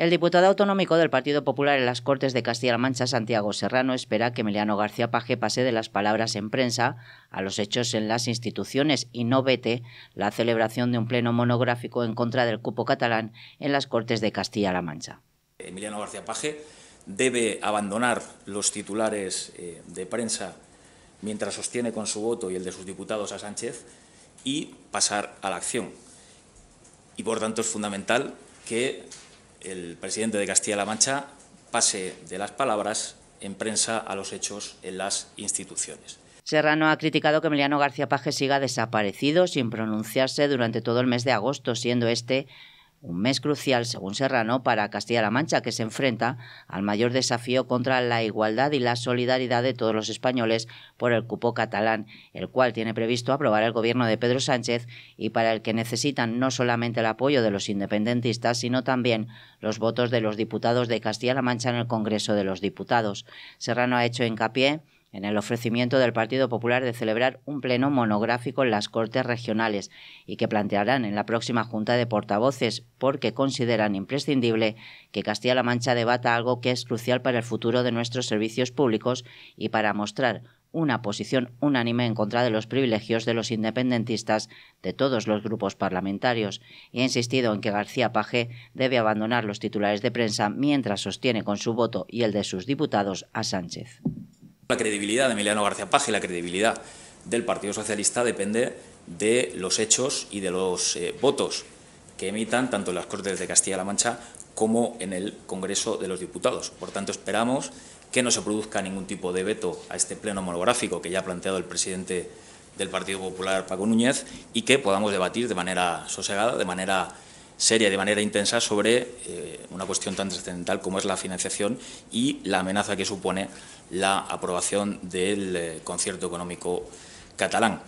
El diputado autonómico del Partido Popular en las Cortes de Castilla-La Mancha, Santiago Serrano, espera que Emiliano García Paje pase de las palabras en prensa a los hechos en las instituciones y no vete la celebración de un pleno monográfico en contra del cupo catalán en las Cortes de Castilla-La Mancha. Emiliano García Paje debe abandonar los titulares eh, de prensa mientras sostiene con su voto y el de sus diputados a Sánchez y pasar a la acción. Y por tanto es fundamental que el presidente de Castilla-La Mancha pase de las palabras en prensa a los hechos en las instituciones. Serrano ha criticado que Emiliano García Paje siga desaparecido sin pronunciarse durante todo el mes de agosto, siendo este un mes crucial, según Serrano, para Castilla-La Mancha, que se enfrenta al mayor desafío contra la igualdad y la solidaridad de todos los españoles por el cupo catalán, el cual tiene previsto aprobar el gobierno de Pedro Sánchez y para el que necesitan no solamente el apoyo de los independentistas, sino también los votos de los diputados de Castilla-La Mancha en el Congreso de los Diputados. Serrano ha hecho hincapié en el ofrecimiento del Partido Popular de celebrar un pleno monográfico en las Cortes Regionales y que plantearán en la próxima Junta de Portavoces porque consideran imprescindible que Castilla-La Mancha debata algo que es crucial para el futuro de nuestros servicios públicos y para mostrar una posición unánime en contra de los privilegios de los independentistas de todos los grupos parlamentarios y ha insistido en que García Paje debe abandonar los titulares de prensa mientras sostiene con su voto y el de sus diputados a Sánchez. La credibilidad de Emiliano García Paja y la credibilidad del Partido Socialista depende de los hechos y de los eh, votos que emitan tanto en las Cortes de Castilla-La Mancha como en el Congreso de los Diputados. Por tanto, esperamos que no se produzca ningún tipo de veto a este pleno monográfico que ya ha planteado el presidente del Partido Popular, Paco Núñez, y que podamos debatir de manera sosegada, de manera seria de manera intensa sobre eh, una cuestión tan trascendental como es la financiación y la amenaza que supone la aprobación del eh, concierto económico catalán.